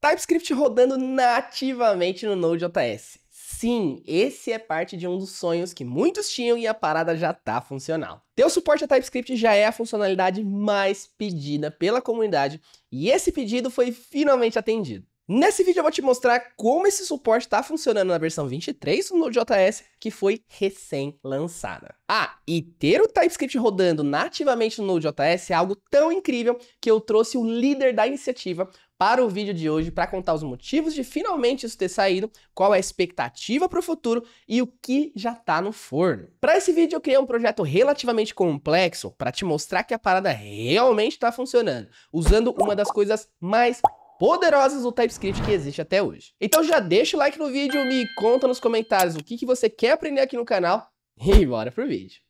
TypeScript rodando nativamente no Node.js. Sim, esse é parte de um dos sonhos que muitos tinham e a parada já tá funcional. Ter o suporte a TypeScript já é a funcionalidade mais pedida pela comunidade e esse pedido foi finalmente atendido. Nesse vídeo eu vou te mostrar como esse suporte está funcionando na versão 23 do Node.js, que foi recém-lançada. Ah, e ter o TypeScript rodando nativamente no Node.js é algo tão incrível que eu trouxe o líder da iniciativa, para o vídeo de hoje para contar os motivos de finalmente isso ter saído, qual é a expectativa para o futuro e o que já está no forno. Para esse vídeo eu criei um projeto relativamente complexo para te mostrar que a parada realmente está funcionando, usando uma das coisas mais poderosas do TypeScript que existe até hoje. Então já deixa o like no vídeo, me conta nos comentários o que, que você quer aprender aqui no canal e bora pro vídeo.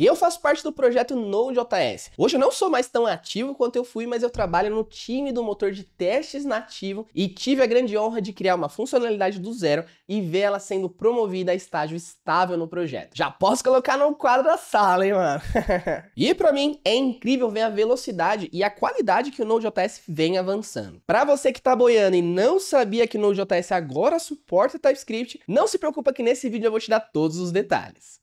E eu faço parte do projeto Node.js. Hoje eu não sou mais tão ativo quanto eu fui, mas eu trabalho no time do motor de testes nativo e tive a grande honra de criar uma funcionalidade do zero e ver ela sendo promovida a estágio estável no projeto. Já posso colocar no quadro da sala, hein, mano? e para mim é incrível ver a velocidade e a qualidade que o Node.js vem avançando. Para você que tá boiando e não sabia que o Node.js agora suporta TypeScript, não se preocupa que nesse vídeo eu vou te dar todos os detalhes.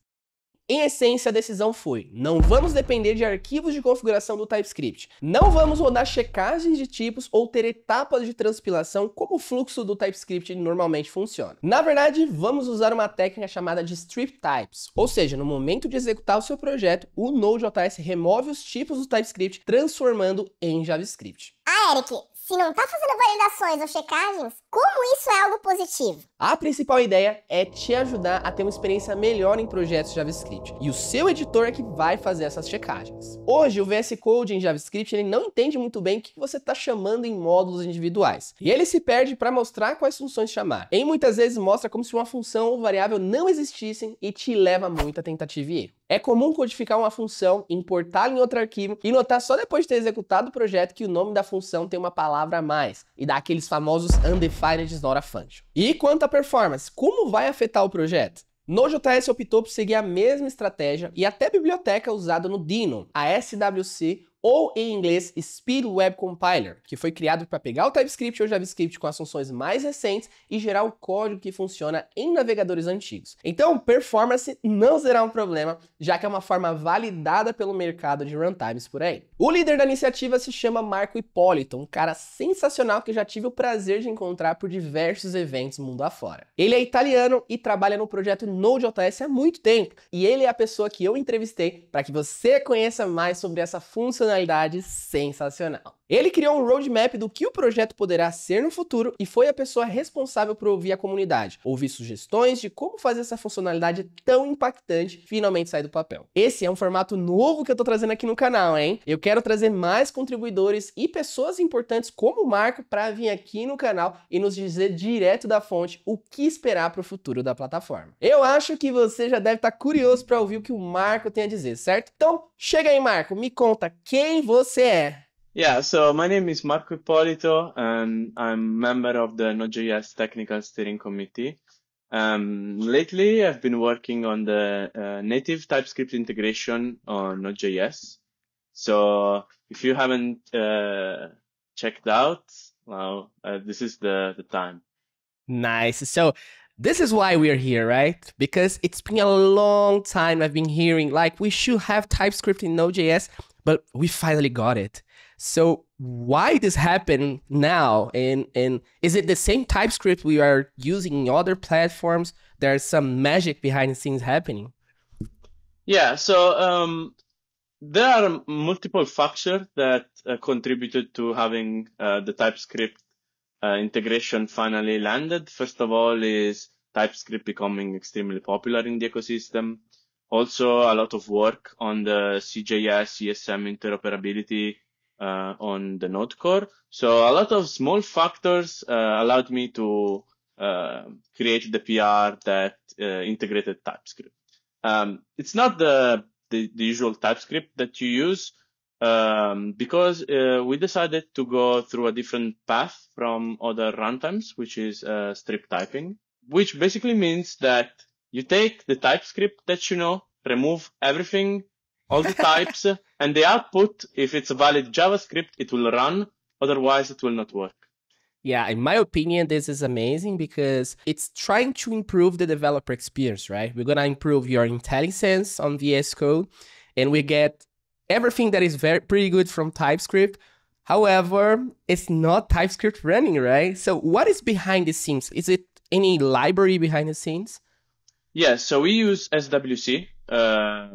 Em essência, a decisão foi: não vamos depender de arquivos de configuração do TypeScript, não vamos rodar checagens de tipos ou ter etapas de transpilação como o fluxo do TypeScript normalmente funciona. Na verdade, vamos usar uma técnica chamada de strip types, ou seja, no momento de executar o seu projeto, o Node.js remove os tipos do TypeScript, transformando em JavaScript. Ah, Eric, se não tá fazendo validações ou checagens, como isso é algo positivo? A principal ideia é te ajudar a ter uma experiência melhor em projetos de JavaScript. E o seu editor é que vai fazer essas checagens. Hoje, o VS Code em JavaScript ele não entende muito bem o que você está chamando em módulos individuais. E ele se perde para mostrar quais funções chamar. Em muitas vezes mostra como se uma função ou variável não existissem e te leva muita tentativa e erro. É comum codificar uma função, importá-la em outro arquivo e notar só depois de ter executado o projeto que o nome da função tem uma palavra a mais e dá aqueles famosos undefined Paredes Dora Fangio. E quanto à performance, como vai afetar o projeto? Nojo TS optou por seguir a mesma estratégia e até biblioteca usada no Dino, a SWC ou em inglês Speed Web Compiler, que foi criado para pegar o TypeScript ou JavaScript com as funções mais recentes e gerar o código que funciona em navegadores antigos. Então, performance não será um problema, já que é uma forma validada pelo mercado de runtimes por aí. O líder da iniciativa se chama Marco Hipólito, um cara sensacional que já tive o prazer de encontrar por diversos eventos mundo afora. Ele é italiano e trabalha no projeto Node.js há muito tempo, e ele é a pessoa que eu entrevistei para que você conheça mais sobre essa funcionalidade personalidade sensacional. Ele criou um roadmap do que o projeto poderá ser no futuro e foi a pessoa responsável por ouvir a comunidade, ouvir sugestões de como fazer essa funcionalidade tão impactante finalmente sair do papel. Esse é um formato novo que eu tô trazendo aqui no canal, hein? Eu quero trazer mais contribuidores e pessoas importantes como o Marco para vir aqui no canal e nos dizer direto da fonte o que esperar para o futuro da plataforma. Eu acho que você já deve estar tá curioso para ouvir o que o Marco tem a dizer, certo? Então, chega aí, Marco, me conta quem você é. Yeah, so my name is Marco Ippolito, and I'm member of the Node.js Technical Steering Committee. Um, lately, I've been working on the uh, native TypeScript integration on Node.js. So if you haven't uh, checked out, well, uh, this is the, the time. Nice. So this is why we're here, right? Because it's been a long time I've been hearing like we should have TypeScript in Node.js, but we finally got it. So why this happen now? And and is it the same TypeScript we are using in other platforms? There's some magic behind the scenes happening. Yeah. So um, there are multiple factors that uh, contributed to having uh, the TypeScript uh, integration finally landed. First of all, is TypeScript becoming extremely popular in the ecosystem. Also, a lot of work on the CJS, CSM interoperability uh, on the node core. So a lot of small factors uh, allowed me to uh, create the PR that uh, integrated TypeScript. Um, it's not the, the, the usual TypeScript that you use um, because uh, we decided to go through a different path from other runtimes, which is uh, strip typing, which basically means that you take the TypeScript that you know, remove everything all the types and the output, if it's a valid JavaScript, it will run. Otherwise, it will not work. Yeah, in my opinion, this is amazing because it's trying to improve the developer experience, right? We're going to improve your IntelliSense on VS Code and we get everything that is very pretty good from TypeScript. However, it's not TypeScript running, right? So what is behind the scenes? Is it any library behind the scenes? Yes, yeah, so we use SWC, uh,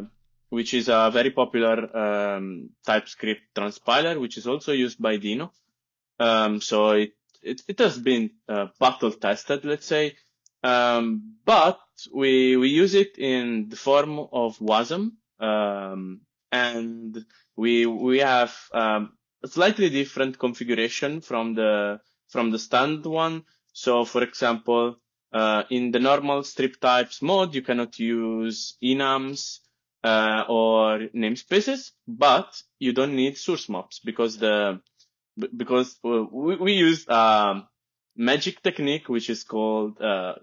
which is a very popular um, TypeScript transpiler, which is also used by Dino. Um, so it, it, it, has been uh, battle tested, let's say. Um, but we, we use it in the form of WASM. Um, and we, we have, um, a slightly different configuration from the, from the standard one. So for example, uh, in the normal strip types mode, you cannot use enums uh, or namespaces, but you don't need source maps because the because uh, we, we use a um, magic technique which is called uh,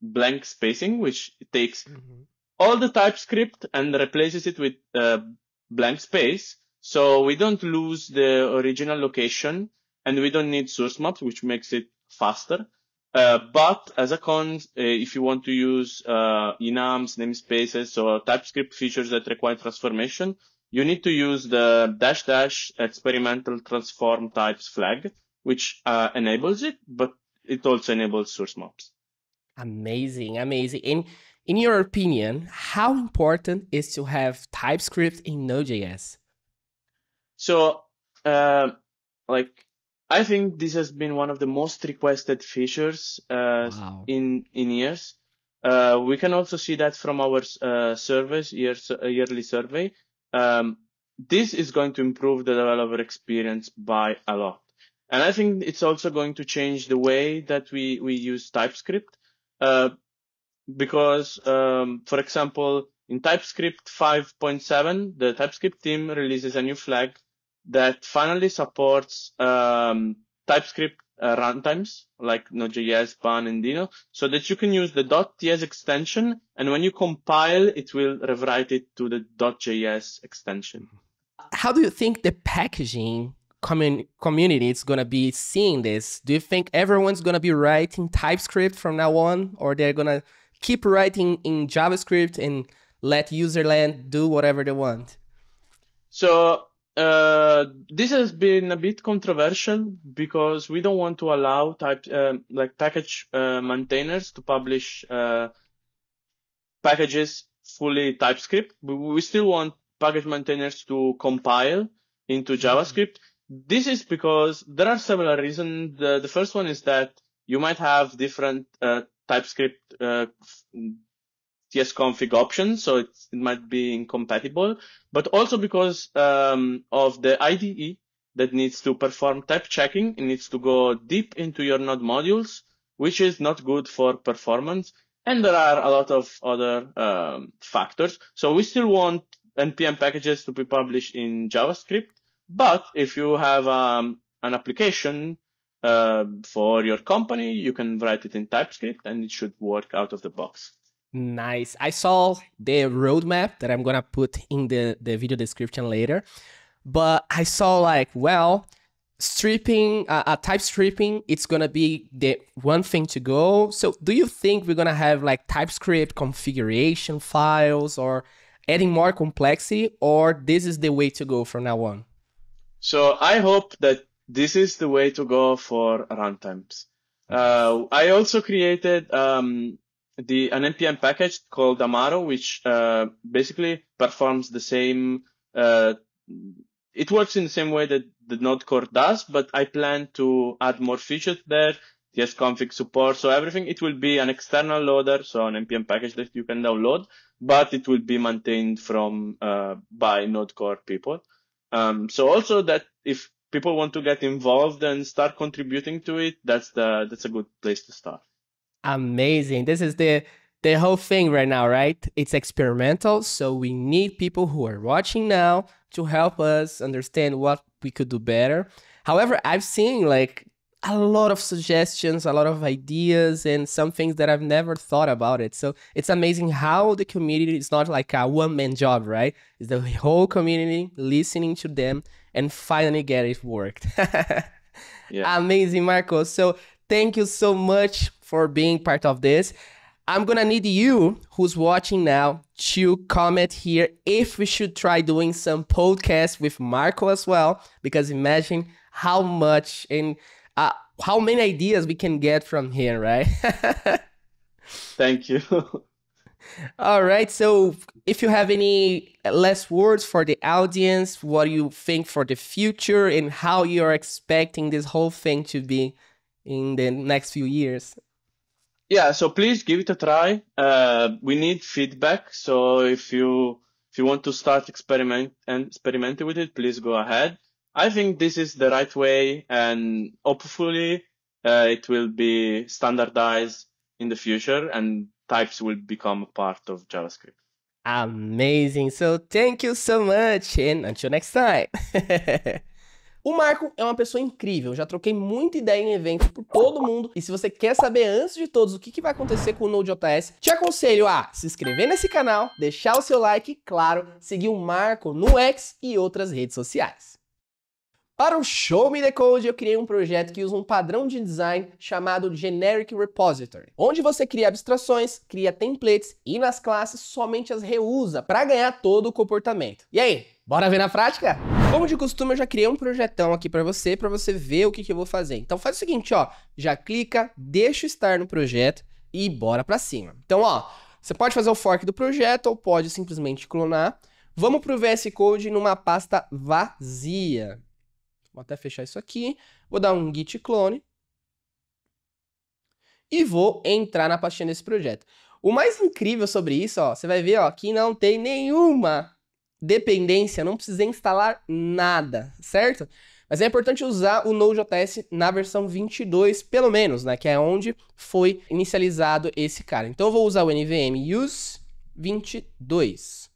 blank spacing, which takes mm-hmm. all the TypeScript and replaces it with uh, blank space, so we don't lose the original location and we don't need source maps, which makes it faster. Uh, but as a con, uh, if you want to use uh, enums, namespaces, or TypeScript features that require transformation, you need to use the dash dash experimental transform types flag, which uh, enables it, but it also enables source maps. Amazing, amazing. In in your opinion, how important is to have TypeScript in Node.js? So, uh, like I think this has been one of the most requested features uh, wow. in in years. Uh, we can also see that from our uh, surveys, years, uh, yearly survey. Um, this is going to improve the developer experience by a lot. And I think it's also going to change the way that we, we use TypeScript. Uh, because, um, for example, in TypeScript 5.7, the TypeScript team releases a new flag that finally supports um, TypeScript uh, runtimes like Node.js, Bun, and Dino, so that you can use the .ts extension, and when you compile, it will rewrite it to the .js extension. How do you think the packaging commun- community is gonna be seeing this? Do you think everyone's gonna be writing TypeScript from now on, or they're gonna keep writing in JavaScript and let userland do whatever they want? So uh, this has been a bit controversial because we don't want to allow type um, like package uh, maintainers to publish uh, packages fully TypeScript. We still want package maintainers to compile into mm-hmm. JavaScript. This is because there are several reasons. The, the first one is that you might have different uh, TypeScript uh, TS config option, so it might be incompatible, but also because um, of the IDE that needs to perform type checking. It needs to go deep into your node modules, which is not good for performance. And there are a lot of other um, factors. So we still want npm packages to be published in JavaScript, but if you have um, an application uh, for your company, you can write it in TypeScript and it should work out of the box. Nice. I saw the roadmap that I'm gonna put in the, the video description later, but I saw like, well, stripping, uh, uh, type stripping, it's gonna be the one thing to go. So do you think we're gonna have like TypeScript configuration files or adding more complexity, or this is the way to go from now on? So I hope that this is the way to go for runtimes. Uh, I also created um, the an npm package called Amaro, which uh, basically performs the same. Uh, it works in the same way that the Node core does, but I plan to add more features there. TS config support, so everything. It will be an external loader, so an npm package that you can download, but it will be maintained from uh, by Node core people. Um, so also that if people want to get involved and start contributing to it, that's the that's a good place to start amazing. This is the the whole thing right now, right? It's experimental, so we need people who are watching now to help us understand what we could do better. However, I've seen like a lot of suggestions, a lot of ideas, and some things that I've never thought about it. So it's amazing how the community is not like a one man job, right? It's the whole community listening to them and finally get it worked. yeah. Amazing, Marco. So thank you so much for being part of this. I'm gonna need you who's watching now to comment here if we should try doing some podcast with Marco as well, because imagine how much and uh, how many ideas we can get from here, right? Thank you. All right. So, if you have any last words for the audience, what do you think for the future and how you're expecting this whole thing to be in the next few years? yeah so please give it a try uh, we need feedback so if you if you want to start experiment and experimenting with it please go ahead i think this is the right way and hopefully uh, it will be standardized in the future and types will become a part of javascript amazing so thank you so much and until next time O Marco é uma pessoa incrível, já troquei muita ideia em eventos por todo mundo. E se você quer saber antes de todos o que, que vai acontecer com o Node.js, te aconselho a se inscrever nesse canal, deixar o seu like e, claro, seguir o Marco no X e outras redes sociais. Para o Show Me The Code, eu criei um projeto que usa um padrão de design chamado Generic Repository, onde você cria abstrações, cria templates e nas classes somente as reusa para ganhar todo o comportamento. E aí, bora ver na prática? Como de costume, eu já criei um projetão aqui para você, para você ver o que, que eu vou fazer. Então faz o seguinte, ó, já clica, deixa estar no projeto e bora para cima. Então, ó, você pode fazer o fork do projeto ou pode simplesmente clonar. Vamos pro VS Code numa pasta vazia. Vou até fechar isso aqui. Vou dar um git clone. E vou entrar na pastinha desse projeto. O mais incrível sobre isso, ó, você vai ver ó, que não tem nenhuma dependência, não precisa instalar nada, certo? Mas é importante usar o Node.js na versão 22, pelo menos, né? Que é onde foi inicializado esse cara. Então eu vou usar o nvm use 22.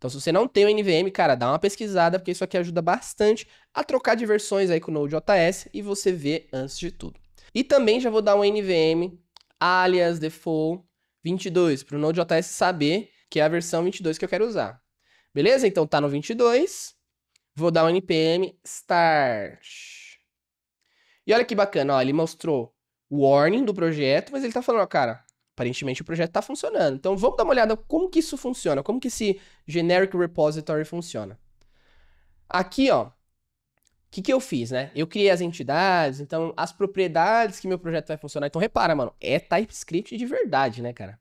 Então, se você não tem o NVM, cara, dá uma pesquisada, porque isso aqui ajuda bastante a trocar de versões aí com o Node.js e você vê antes de tudo. E também já vou dar um NVM alias default 22, para o Node.js saber que é a versão 22 que eu quero usar. Beleza? Então tá no 22. Vou dar um npm start. E olha que bacana, ó, ele mostrou o warning do projeto, mas ele tá falando, ó, cara, aparentemente o projeto está funcionando. Então vamos dar uma olhada como que isso funciona, como que esse generic repository funciona. Aqui, ó, o que, que eu fiz, né? Eu criei as entidades, então as propriedades que meu projeto vai funcionar. Então repara, mano, é TypeScript de verdade, né, cara?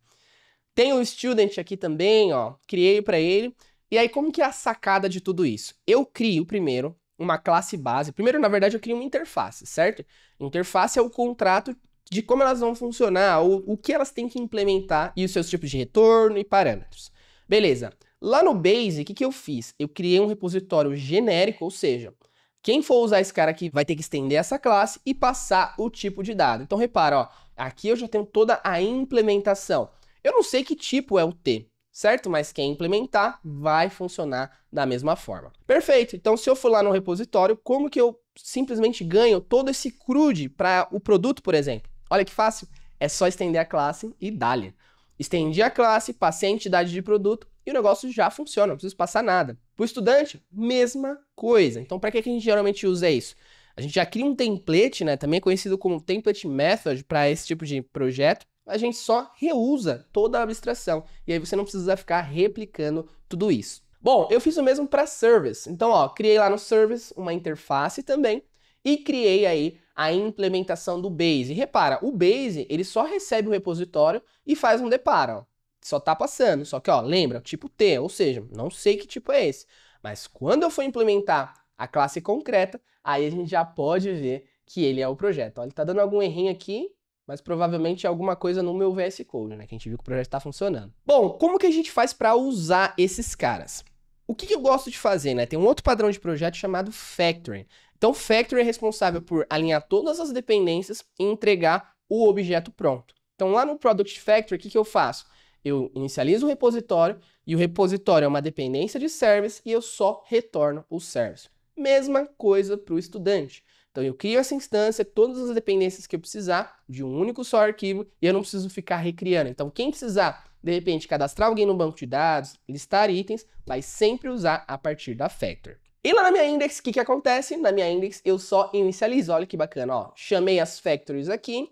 Tem o student aqui também, ó, criei para ele. E aí como que é a sacada de tudo isso? Eu crio primeiro uma classe base. Primeiro, na verdade, eu crio uma interface, certo? Interface é o contrato de como elas vão funcionar, o que elas têm que implementar e os seus tipos de retorno e parâmetros. Beleza. Lá no Base, o que, que eu fiz? Eu criei um repositório genérico, ou seja, quem for usar esse cara aqui vai ter que estender essa classe e passar o tipo de dado. Então repara, ó, aqui eu já tenho toda a implementação. Eu não sei que tipo é o T, certo? Mas quem implementar vai funcionar da mesma forma. Perfeito, então se eu for lá no repositório, como que eu simplesmente ganho todo esse CRUD para o produto, por exemplo? Olha que fácil, é só estender a classe e dali. Estendi a classe, passei a entidade de produto e o negócio já funciona, não preciso passar nada. Para o estudante, mesma coisa. Então, para que a gente geralmente usa isso? A gente já cria um template, né, também é conhecido como template method para esse tipo de projeto. A gente só reusa toda a abstração e aí você não precisa ficar replicando tudo isso. Bom, eu fiz o mesmo para service. Então, ó, criei lá no service uma interface também e criei aí a implementação do Base. Repara, o Base ele só recebe o repositório e faz um deparo. Ó. Só tá passando. Só que, ó, lembra, tipo T, ou seja, não sei que tipo é esse. Mas quando eu for implementar a classe concreta, aí a gente já pode ver que ele é o projeto. Ó, ele tá dando algum errinho aqui, mas provavelmente é alguma coisa no meu VS Code, né? Que a gente viu que o projeto está funcionando. Bom, como que a gente faz para usar esses caras? O que, que, eu gosto de fazer, né? Tem um outro padrão de projeto chamado Factoring. Então, Factory é responsável por alinhar todas as dependências e entregar o objeto pronto. Então, lá no Product Factory, o que, que eu faço? Eu inicializo o repositório e o repositório é uma dependência de service e eu só retorno o service. Mesma coisa para o estudante. Então eu crio essa instância, todas as dependências que eu precisar de um único só arquivo e eu não preciso ficar recriando. Então quem precisar, de repente, cadastrar alguém no banco de dados, listar itens, vai sempre usar a partir da Factor. E lá na minha index, o que, que acontece? Na minha index, eu só inicializo. Olha que bacana, ó. Chamei as factories aqui,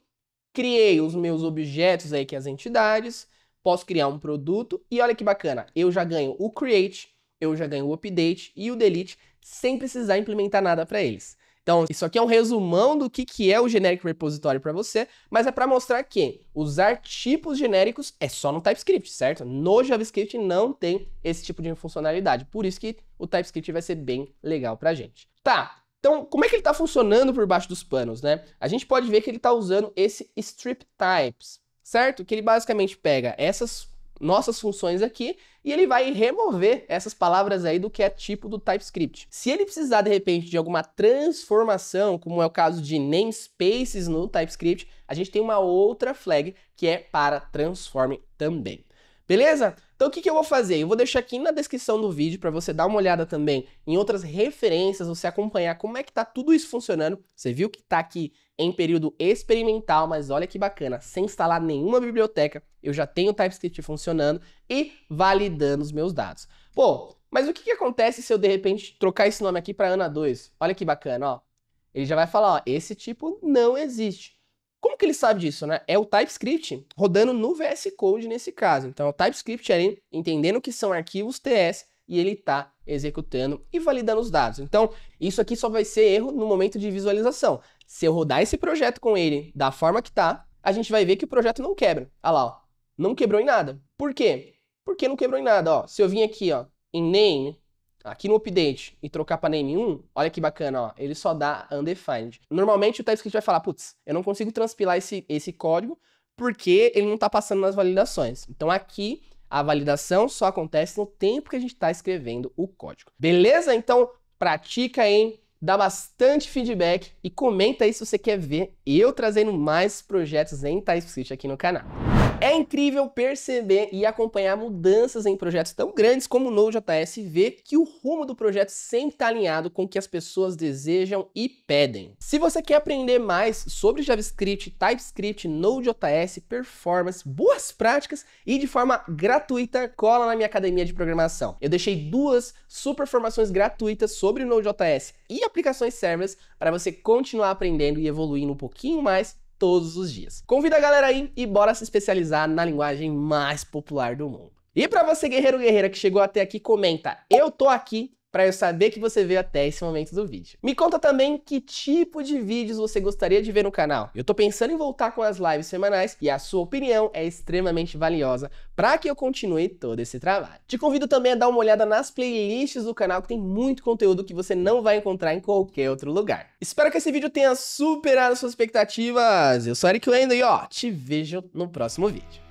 criei os meus objetos aí, que é as entidades, posso criar um produto, e olha que bacana, eu já ganho o create, eu já ganho o update e o delete, sem precisar implementar nada para eles. Então, isso aqui é um resumão do que, que é o Generic Repository para você, mas é para mostrar que usar tipos genéricos é só no TypeScript, certo? No JavaScript não tem esse tipo de funcionalidade, por isso que o TypeScript vai ser bem legal para gente. Tá, então, como é que ele está funcionando por baixo dos panos, né? A gente pode ver que ele está usando esse strip types, certo? Que ele basicamente pega essas nossas funções aqui e ele vai remover essas palavras aí do que é tipo do TypeScript. Se ele precisar de repente de alguma transformação, como é o caso de namespaces no TypeScript, a gente tem uma outra flag que é para transform também. Beleza? Então o que, que eu vou fazer? Eu vou deixar aqui na descrição do vídeo para você dar uma olhada também em outras referências, você acompanhar como é que tá tudo isso funcionando. Você viu que tá aqui em período experimental, mas olha que bacana, sem instalar nenhuma biblioteca, eu já tenho o TypeScript funcionando e validando os meus dados. Pô, mas o que, que acontece se eu de repente trocar esse nome aqui para Ana 2? Olha que bacana, ó. Ele já vai falar, ó, esse tipo não existe. Como que ele sabe disso, né? É o TypeScript rodando no VS Code nesse caso. Então, o TypeScript ali, entendendo que são arquivos TS, e ele está executando e validando os dados. Então, isso aqui só vai ser erro no momento de visualização. Se eu rodar esse projeto com ele da forma que está, a gente vai ver que o projeto não quebra. Olha lá, ó. não quebrou em nada. Por quê? Porque não quebrou em nada. Ó. Se eu vim aqui ó, em name, aqui no Update e trocar para name1, olha que bacana, ó, ele só dá undefined. Normalmente o TypeScript vai falar, putz, eu não consigo transpilar esse, esse código porque ele não está passando nas validações. Então aqui a validação só acontece no tempo que a gente está escrevendo o código. Beleza? Então pratica, aí, Dá bastante feedback e comenta aí se você quer ver eu trazendo mais projetos em TypeScript aqui no canal. É incrível perceber e acompanhar mudanças em projetos tão grandes como o Node.js ver que o rumo do projeto sempre está alinhado com o que as pessoas desejam e pedem. Se você quer aprender mais sobre JavaScript, TypeScript, Node.js, performance, boas práticas e de forma gratuita, cola na minha academia de programação. Eu deixei duas super formações gratuitas sobre Node.js e aplicações servers para você continuar aprendendo e evoluindo um pouquinho mais todos os dias. Convida a galera aí e bora se especializar na linguagem mais popular do mundo. E para você guerreiro guerreira que chegou até aqui, comenta: "Eu tô aqui" para eu saber que você veio até esse momento do vídeo. Me conta também que tipo de vídeos você gostaria de ver no canal. Eu tô pensando em voltar com as lives semanais e a sua opinião é extremamente valiosa para que eu continue todo esse trabalho. Te convido também a dar uma olhada nas playlists do canal que tem muito conteúdo que você não vai encontrar em qualquer outro lugar. Espero que esse vídeo tenha superado suas expectativas. Eu sou Eric Wendel e ó, te vejo no próximo vídeo.